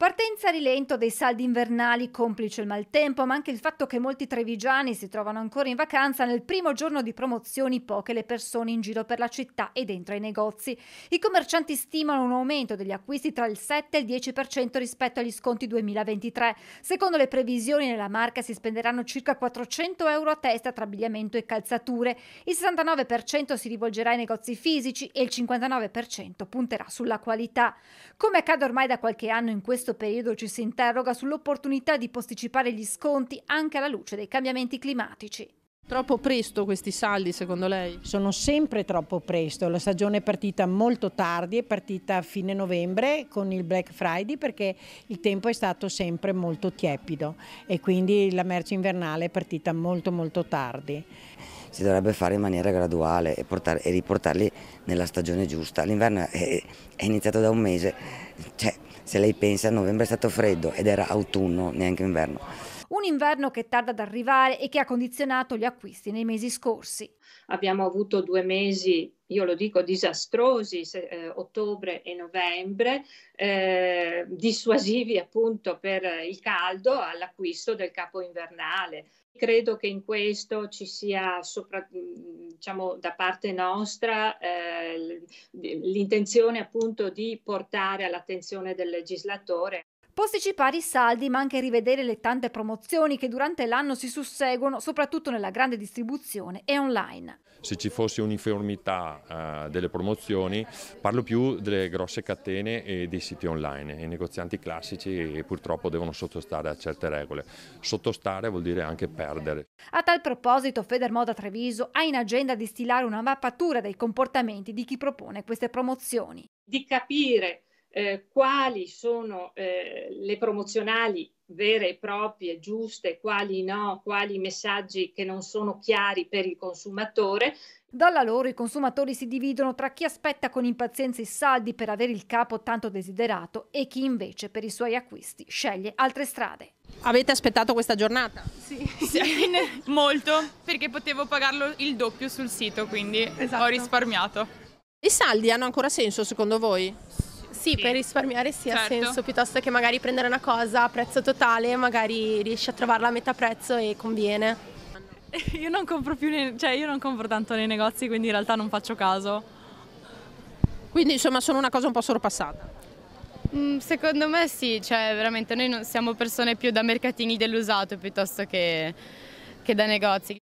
Partenza a rilento dei saldi invernali, complice il maltempo, ma anche il fatto che molti trevigiani si trovano ancora in vacanza nel primo giorno di promozioni poche le persone in giro per la città e dentro ai negozi. I commercianti stimano un aumento degli acquisti tra il 7 e il 10% rispetto agli sconti 2023. Secondo le previsioni nella marca si spenderanno circa 400 euro a testa tra abbigliamento e calzature. Il 69% si rivolgerà ai negozi fisici e il 59% punterà sulla qualità. Come accade ormai da qualche anno in questo questo periodo ci si interroga sull'opportunità di posticipare gli sconti anche alla luce dei cambiamenti climatici. Troppo presto questi saldi secondo lei? Sono sempre troppo presto, la stagione è partita molto tardi, è partita a fine novembre con il Black Friday perché il tempo è stato sempre molto tiepido e quindi la merce invernale è partita molto molto tardi. Si dovrebbe fare in maniera graduale e, portare, e riportarli nella stagione giusta. L'inverno è, è, iniziato da un mese, cioè se lei pensa novembre è stato freddo ed era autunno, neanche inverno un inverno che tarda ad arrivare e che ha condizionato gli acquisti nei mesi scorsi. Abbiamo avuto due mesi io lo dico, disastrosi, eh, ottobre e novembre, eh, dissuasivi appunto per il caldo all'acquisto del capo invernale. Credo che in questo ci sia sopra, diciamo, da parte nostra eh, l'intenzione appunto di portare all'attenzione del legislatore Posticipare i saldi, ma anche rivedere le tante promozioni che durante l'anno si susseguono, soprattutto nella grande distribuzione e online. Se ci fosse uniformità eh, delle promozioni, parlo più delle grosse catene e dei siti online. I negozianti classici purtroppo devono sottostare a certe regole. Sottostare vuol dire anche perdere. A tal proposito, Federmoda Treviso ha in agenda di stilare una mappatura dei comportamenti di chi propone queste promozioni. Di capire eh, quali sono eh, le promozionali vere e proprie, giuste, quali no, quali messaggi che non sono chiari per il consumatore. Dalla loro i consumatori si dividono tra chi aspetta con impazienza i saldi per avere il capo tanto desiderato e chi invece per i suoi acquisti sceglie altre strade. Avete aspettato questa giornata? Sì, sì molto, perché potevo pagarlo il doppio sul sito, quindi esatto. ho risparmiato. I saldi hanno ancora senso secondo voi? Sì, per risparmiare sì, certo. ha senso, piuttosto che magari prendere una cosa a prezzo totale, magari riesci a trovarla a metà prezzo e conviene. Io non compro più, nei, cioè io non compro tanto nei negozi, quindi in realtà non faccio caso. Quindi insomma sono una cosa un po' sorpassata. Mm, secondo me sì, cioè veramente noi non siamo persone più da mercatini dell'usato piuttosto che, che da negozi.